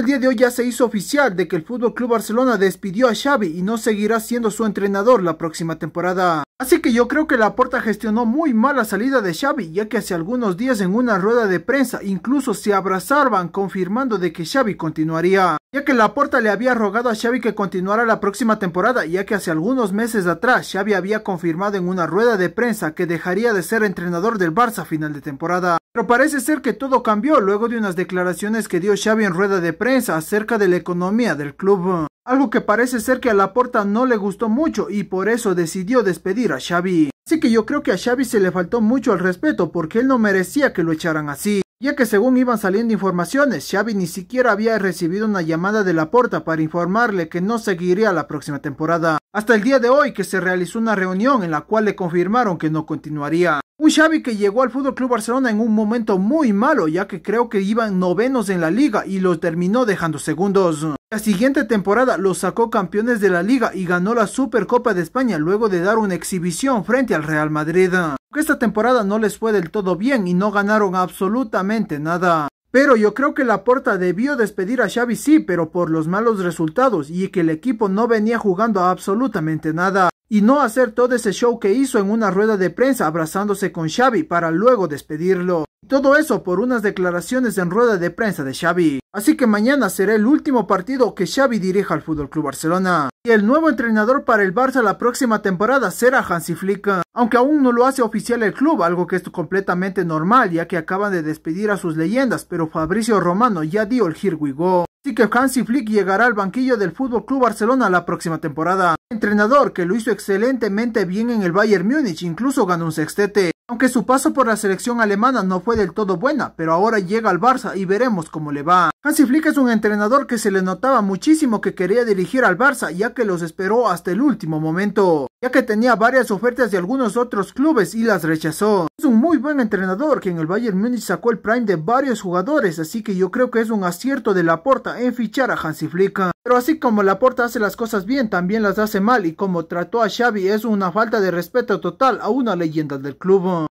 El día de hoy ya se hizo oficial de que el Fútbol Club Barcelona despidió a Xavi y no seguirá siendo su entrenador la próxima temporada. Así que yo creo que Laporta gestionó muy mal la salida de Xavi, ya que hace algunos días en una rueda de prensa incluso se abrazaban confirmando de que Xavi continuaría, ya que Laporta le había rogado a Xavi que continuara la próxima temporada, ya que hace algunos meses atrás Xavi había confirmado en una rueda de prensa que dejaría de ser entrenador del Barça a final de temporada. Pero parece ser que todo cambió luego de unas declaraciones que dio Xavi en rueda de prensa acerca de la economía del club. Eh, algo que parece ser que a Laporta no le gustó mucho y por eso decidió despedir a Xavi. Así que yo creo que a Xavi se le faltó mucho el respeto porque él no merecía que lo echaran así. Ya que según iban saliendo informaciones, Xavi ni siquiera había recibido una llamada de Laporta para informarle que no seguiría la próxima temporada. Hasta el día de hoy que se realizó una reunión en la cual le confirmaron que no continuaría. Xavi que llegó al Fútbol Club Barcelona en un momento muy malo, ya que creo que iban novenos en la liga y los terminó dejando segundos. La siguiente temporada los sacó campeones de la liga y ganó la Supercopa de España luego de dar una exhibición frente al Real Madrid. Aunque esta temporada no les fue del todo bien y no ganaron absolutamente nada. Pero yo creo que la porta debió despedir a Xavi sí, pero por los malos resultados y que el equipo no venía jugando absolutamente nada y no hacer todo ese show que hizo en una rueda de prensa abrazándose con Xavi para luego despedirlo. Todo eso por unas declaraciones en rueda de prensa de Xavi. Así que mañana será el último partido que Xavi dirija al Fútbol Club Barcelona. Y el nuevo entrenador para el Barça la próxima temporada será Hansi Flick, aunque aún no lo hace oficial el club, algo que es completamente normal ya que acaban de despedir a sus leyendas, pero Fabricio Romano ya dio el here we go. Así que Hansi Flick llegará al banquillo del Fútbol Club Barcelona la próxima temporada. Entrenador que lo hizo excelentemente bien en el Bayern Múnich, incluso ganó un sextete. Aunque su paso por la selección alemana no fue del todo buena, pero ahora llega al Barça y veremos cómo le va. Hansi Flick es un entrenador que se le notaba muchísimo que quería dirigir al Barça, ya que los esperó hasta el último momento ya que tenía varias ofertas de algunos otros clubes y las rechazó. Es un muy buen entrenador que en el Bayern Múnich sacó el prime de varios jugadores, así que yo creo que es un acierto de Laporta en fichar a Hansi Flick. Pero así como Laporta hace las cosas bien, también las hace mal y como trató a Xavi es una falta de respeto total a una leyenda del club.